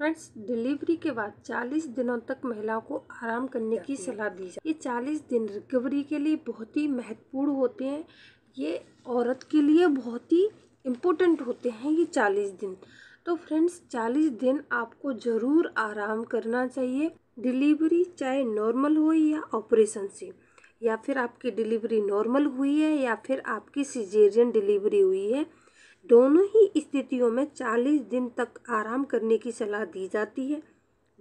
friends delivery के बाद 40 दिनों तक महिलाओं को आराम करने की सलाह दी जाती है ये 40 दिन रिकवरी के लिए बहुत ही महत्वपूर्ण होते हैं ये औरत के लिए बहुत ही इम्पोर्टेंट होते हैं ये 40 दिन तो फ्रेंड्स 40 दिन आपको ज़रूर आराम करना चाहिए डिलीवरी चाहे नॉर्मल हो या ऑपरेशन से या फिर आपकी डिलीवरी नॉर्मल हुई है या फिर आपकी सिजेरियन डिलीवरी हुई है दोनों ही स्थितियों में 40 दिन तक आराम करने की सलाह दी जाती है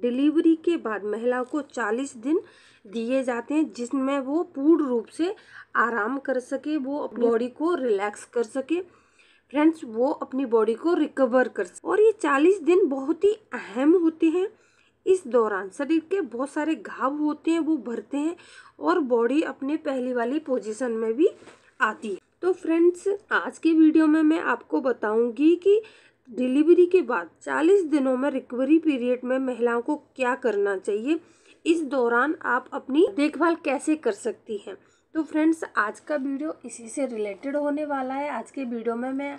डिलीवरी के बाद महिला को 40 दिन दिए जाते हैं जिसमें वो पूर्ण रूप से आराम कर सके वो अपनी बॉडी को रिलैक्स कर सके फ्रेंड्स वो अपनी बॉडी को रिकवर कर सके और ये 40 दिन बहुत ही अहम होते हैं इस दौरान शरीर के बहुत सारे घाव होते हैं वो भरते हैं और बॉडी अपने पहली वाली पोजिशन में भी आती है तो फ्रेंड्स आज के वीडियो में मैं आपको बताऊंगी कि डिलीवरी के बाद 40 दिनों में रिकवरी पीरियड में महिलाओं को क्या करना चाहिए इस दौरान आप अपनी देखभाल कैसे कर सकती हैं तो फ्रेंड्स आज का वीडियो इसी से रिलेटेड होने वाला है आज के वीडियो में मैं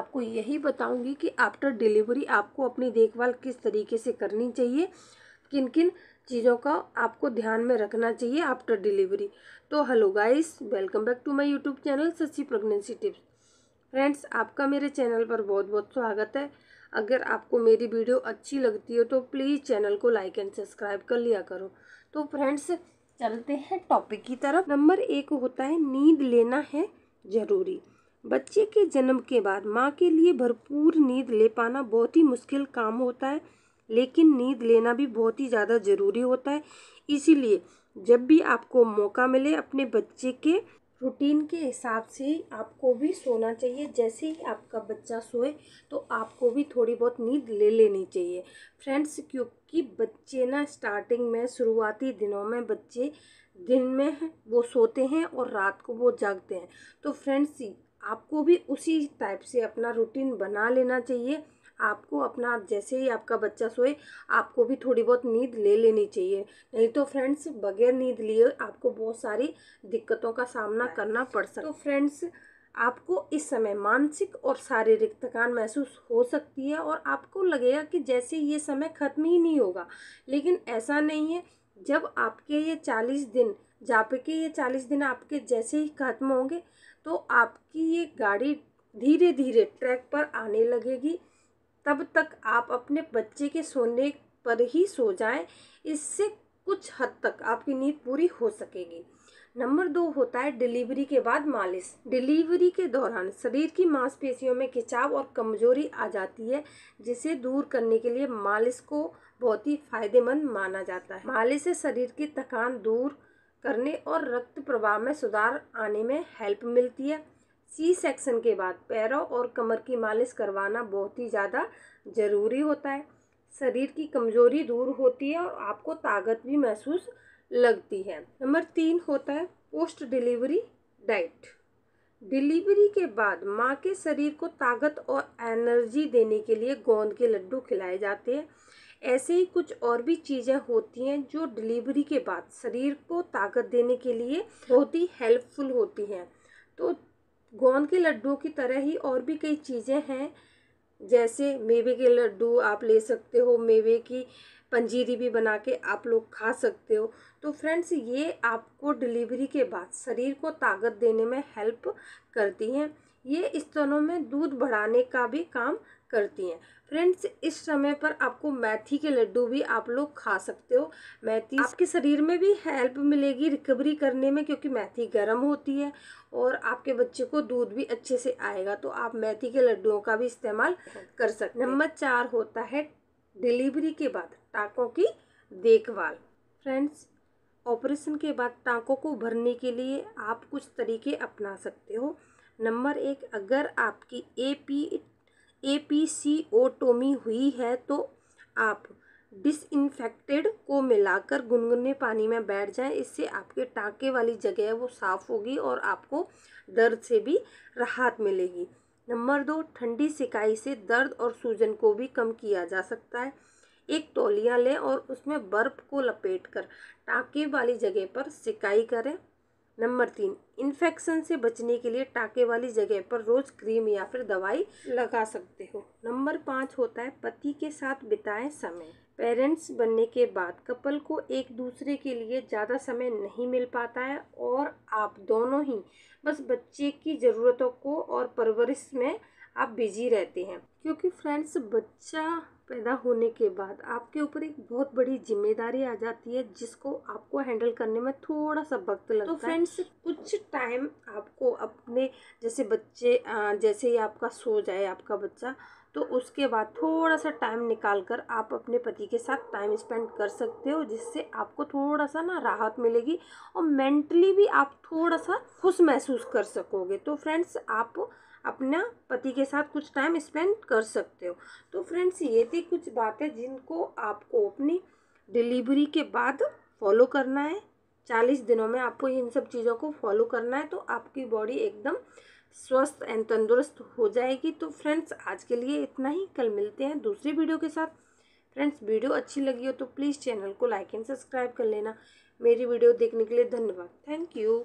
आपको यही बताऊंगी कि आफ्टर डिलीवरी आपको अपनी देखभाल किस तरीके से करनी चाहिए किन किन चीज़ों का आपको ध्यान में रखना चाहिए आफ्टर डिलीवरी तो hello guys welcome back to my YouTube channel सच्ची प्रेगनेंसी टिप्स फ्रेंड्स आपका मेरे चैनल पर बहुत बहुत स्वागत है अगर आपको मेरी वीडियो अच्छी लगती हो तो प्लीज़ चैनल को लाइक एंड सब्सक्राइब कर लिया करो तो फ्रेंड्स चलते हैं टॉपिक की तरफ नंबर एक होता है नींद लेना है ज़रूरी बच्चे के जन्म के बाद माँ के लिए भरपूर नींद ले पाना बहुत ही मुश्किल काम होता है लेकिन नींद लेना भी बहुत ही ज़्यादा ज़रूरी होता है इसीलिए जब भी आपको मौका मिले अपने बच्चे के रूटीन के हिसाब से ही आपको भी सोना चाहिए जैसे ही आपका बच्चा सोए तो आपको भी थोड़ी बहुत नींद ले लेनी चाहिए फ्रेंड्स क्योंकि बच्चे ना स्टार्टिंग में शुरुआती दिनों में बच्चे दिन में वो सोते हैं और रात को वो जागते हैं तो फ्रेंड्स आपको भी उसी टाइप से अपना रूटीन बना लेना चाहिए आपको अपना जैसे ही आपका बच्चा सोए आपको भी थोड़ी बहुत नींद ले लेनी चाहिए नहीं तो फ्रेंड्स बगैर नींद लिए आपको बहुत सारी दिक्कतों का सामना करना पड़ सकता तो फ्रेंड्स आपको इस समय मानसिक और शारीरिक थकान महसूस हो सकती है और आपको लगेगा कि जैसे ये समय ख़त्म ही नहीं होगा लेकिन ऐसा नहीं है जब आपके ये चालीस दिन जापे के ये चालीस दिन आपके जैसे ही ख़त्म होंगे तो आपकी ये गाड़ी धीरे धीरे ट्रैक पर आने लगेगी तब तक आप अपने बच्चे के सोने पर ही सो जाएं इससे कुछ हद तक आपकी नींद पूरी हो सकेगी नंबर दो होता है डिलीवरी के बाद मालिश डिलीवरी के दौरान शरीर की मांसपेशियों में खिंचाव और कमजोरी आ जाती है जिसे दूर करने के लिए मालिश को बहुत ही फायदेमंद माना जाता है मालिश से शरीर की थकान दूर करने और रक्त प्रवाह में सुधार आने में हेल्प मिलती है सी सेक्शन के बाद पैरों और कमर की मालिश करवाना बहुत ही ज़्यादा ज़रूरी होता है शरीर की कमज़ोरी दूर होती है और आपको ताकत भी महसूस लगती है नंबर तीन होता है पोस्ट डिलीवरी डाइट डिलीवरी के बाद माँ के शरीर को ताकत और एनर्जी देने के लिए गोंद के लड्डू खिलाए जाते हैं ऐसे ही कुछ और भी चीज़ें होती हैं जो डिलीवरी के बाद शरीर को ताकत देने के लिए बहुत ही हेल्पफुल होती हैं तो गोंद के लड्डू की तरह ही और भी कई चीज़ें हैं जैसे मेवे के लड्डू आप ले सकते हो मेवे की पंजीरी भी बना के आप लोग खा सकते हो तो फ्रेंड्स ये आपको डिलीवरी के बाद शरीर को ताकत देने में हेल्प करती हैं ये स्तनों में दूध बढ़ाने का भी काम करती हैं फ्रेंड्स इस समय पर आपको मैथी के लड्डू भी आप लोग खा सकते हो मैथी आपके शरीर में भी हेल्प मिलेगी रिकवरी करने में क्योंकि मैथी गर्म होती है और आपके बच्चे को दूध भी अच्छे से आएगा तो आप मैथी के लड्डुओं का भी इस्तेमाल कर सकते नंबर चार होता है डिलीवरी के बाद टाँकों की देखभाल फ्रेंड्स ऑपरेशन के बाद टाँकों को भरने के लिए आप कुछ तरीके अपना सकते हो नंबर एक अगर आपकी episiotomy हुई है तो आप डिसइनफेक्टेड को मिलाकर गुनगुने पानी में बैठ जाएं इससे आपके टाके वाली जगह है वो साफ़ होगी और आपको दर्द से भी राहत मिलेगी नंबर दो ठंडी सिकाई से दर्द और सूजन को भी कम किया जा सकता है एक तौलिया लें और उसमें बर्फ़ को लपेट कर टाके वाली जगह पर सिकाई करें नंबर तीन इन्फेक्शन से बचने के लिए टाके वाली जगह पर रोज़ क्रीम या फिर दवाई लगा सकते हो नंबर पाँच होता है पति के साथ बिताएं समय पेरेंट्स बनने के बाद कपल को एक दूसरे के लिए ज़्यादा समय नहीं मिल पाता है और आप दोनों ही बस बच्चे की ज़रूरतों को और परवरिश में आप बिजी रहते हैं क्योंकि फ्रेंड्स बच्चा पैदा होने के बाद आपके ऊपर एक बहुत बड़ी जिम्मेदारी आ जाती है जिसको आपको हैंडल करने में थोड़ा सा वक्त लगता है तो फ्रेंड्स कुछ टाइम आपको अपने जैसे बच्चे जैसे ही आपका सो जाए आपका बच्चा तो उसके बाद थोड़ा सा टाइम निकाल कर आप अपने पति के साथ टाइम स्पेंड कर सकते हो जिससे आपको थोड़ा सा ना राहत मिलेगी और मेंटली भी आप थोड़ा सा खुश महसूस कर सकोगे तो फ्रेंड्स आप अपना पति के साथ कुछ टाइम स्पेंड कर सकते हो तो फ्रेंड्स ये थी कुछ बातें जिनको आपको अपनी डिलीवरी के बाद फॉलो करना है चालीस दिनों में आपको इन सब चीज़ों को फॉलो करना है तो आपकी बॉडी एकदम स्वस्थ एंड तंदुरुस्त हो जाएगी तो फ्रेंड्स आज के लिए इतना ही कल मिलते हैं दूसरी वीडियो के साथ फ्रेंड्स वीडियो अच्छी लगी हो तो प्लीज़ चैनल को लाइक एंड सब्सक्राइब कर लेना मेरी वीडियो देखने के लिए धन्यवाद थैंक यू